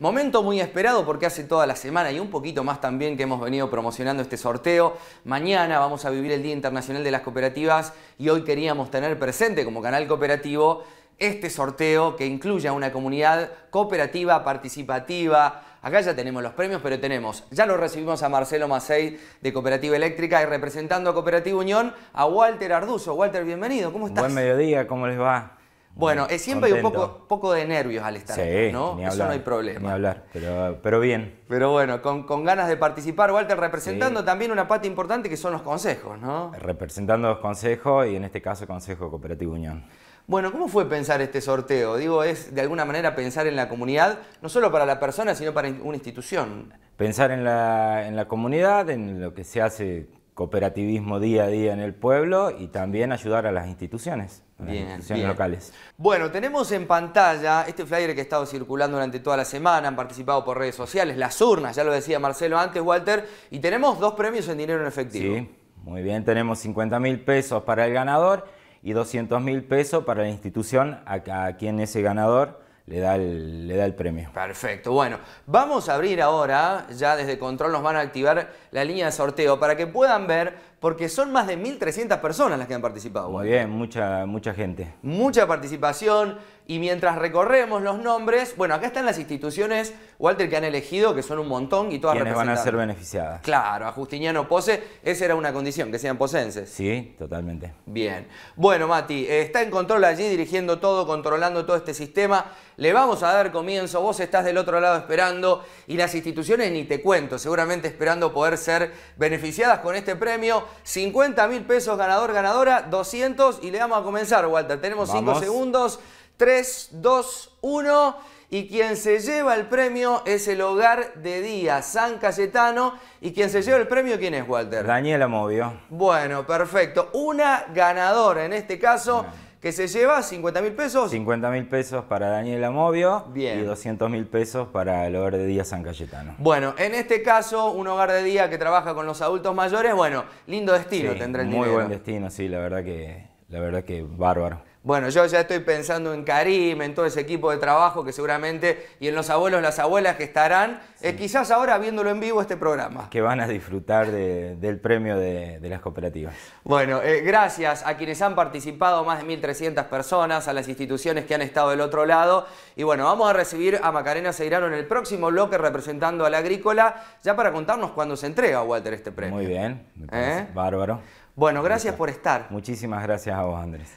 Momento muy esperado porque hace toda la semana y un poquito más también que hemos venido promocionando este sorteo. Mañana vamos a vivir el Día Internacional de las Cooperativas y hoy queríamos tener presente como canal cooperativo este sorteo que incluya una comunidad cooperativa, participativa. Acá ya tenemos los premios, pero tenemos, ya lo recibimos a Marcelo Macei de Cooperativa Eléctrica y representando a Cooperativa Unión a Walter Arduzo. Walter, bienvenido, ¿cómo estás? Buen mediodía, ¿cómo les va? Bueno, siempre hay un poco, de nervios al estar, ¿no? Eso no hay problema. Ni hablar, pero, bien. Pero bueno, con, ganas de participar, Walter, representando también una parte importante que son los consejos, ¿no? Representando los consejos y en este caso Consejo Cooperativo Unión. Bueno, ¿cómo fue pensar este sorteo? Digo, es de alguna manera pensar en la comunidad, no solo para la persona, sino para una institución. Pensar en la comunidad, en lo que se hace cooperativismo día a día en el pueblo y también ayudar a las instituciones, locales. Bueno, tenemos en pantalla este flyer que ha estado circulando durante toda la semana, han participado por redes sociales, las urnas, ya lo decía Marcelo antes, Walter, y tenemos dos premios en dinero en efectivo. Sí, muy bien, tenemos 50 mil pesos para el ganador y 200 mil pesos para la institución a, a quien ese ganador le da, el, le da el premio. Perfecto. Bueno, vamos a abrir ahora, ya desde Control nos van a activar la línea de sorteo para que puedan ver porque son más de 1.300 personas las que han participado. Muy bien, mucha, mucha gente. Mucha participación y mientras recorremos los nombres, bueno, acá están las instituciones, Walter, que han elegido, que son un montón y todas Quienes van a ser beneficiadas. Claro, a Justiniano Pose, esa era una condición, que sean posenses. Sí, totalmente. Bien. Bueno, Mati, eh, está en control allí, dirigiendo todo, controlando todo este sistema. Le vamos a dar comienzo, vos estás del otro lado esperando y las instituciones ni te cuento, seguramente esperando poder ser beneficiadas con este premio. 50 mil pesos ganador, ganadora, 200 y le vamos a comenzar, Walter. Tenemos 5 segundos. 3, 2, 1. Y quien se lleva el premio es el hogar de día, San Cayetano. Y quien se lleva el premio, ¿quién es, Walter? Daniela Movio. Bueno, perfecto. Una ganadora en este caso que se lleva 50 mil pesos. 50 mil pesos para Daniel Amobio. Bien. y 200 mil pesos para el hogar de día San Cayetano. Bueno, en este caso, un hogar de día que trabaja con los adultos mayores, bueno, lindo destino tendrá el Muy buen destino, sí, la verdad que, la verdad que bárbaro. Bueno, yo ya estoy pensando en Karim, en todo ese equipo de trabajo que seguramente, y en los abuelos, las abuelas que estarán, eh, quizás ahora viéndolo en vivo este programa. Que van a disfrutar del premio de, las cooperativas. Bueno, eh, gracias a quienes han participado, más de 1.300 personas, a las instituciones que han estado del otro lado. Y bueno, vamos a recibir a Macarena Seirano en el próximo bloque representando a la agrícola, ya para contarnos cuándo se entrega, Walter, este premio. Muy bien, me ¿Eh? bárbaro. Bueno, gracias por estar. Muchísimas gracias a vos, Andrés.